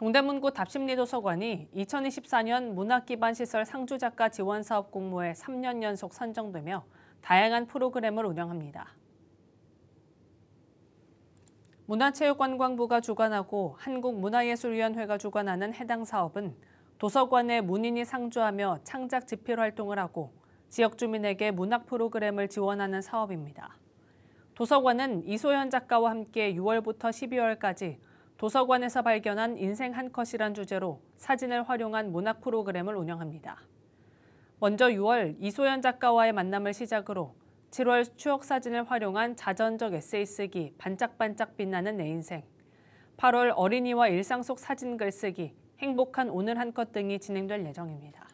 동대문구 답심리 도서관이 2024년 문학기반 시설 상주작가 지원 사업 공모에 3년 연속 선정되며 다양한 프로그램을 운영합니다. 문화체육관광부가 주관하고 한국문화예술위원회가 주관하는 해당 사업은 도서관에 문인이 상주하며 창작 집필 활동을 하고 지역 주민에게 문학 프로그램을 지원하는 사업입니다. 도서관은 이소현 작가와 함께 6월부터 12월까지 도서관에서 발견한 인생 한 컷이란 주제로 사진을 활용한 문학 프로그램을 운영합니다. 먼저 6월 이소연 작가와의 만남을 시작으로 7월 추억 사진을 활용한 자전적 에세이 쓰기 반짝반짝 빛나는 내 인생, 8월 어린이와 일상 속 사진 글쓰기 행복한 오늘 한 컷 등이 진행될 예정입니다.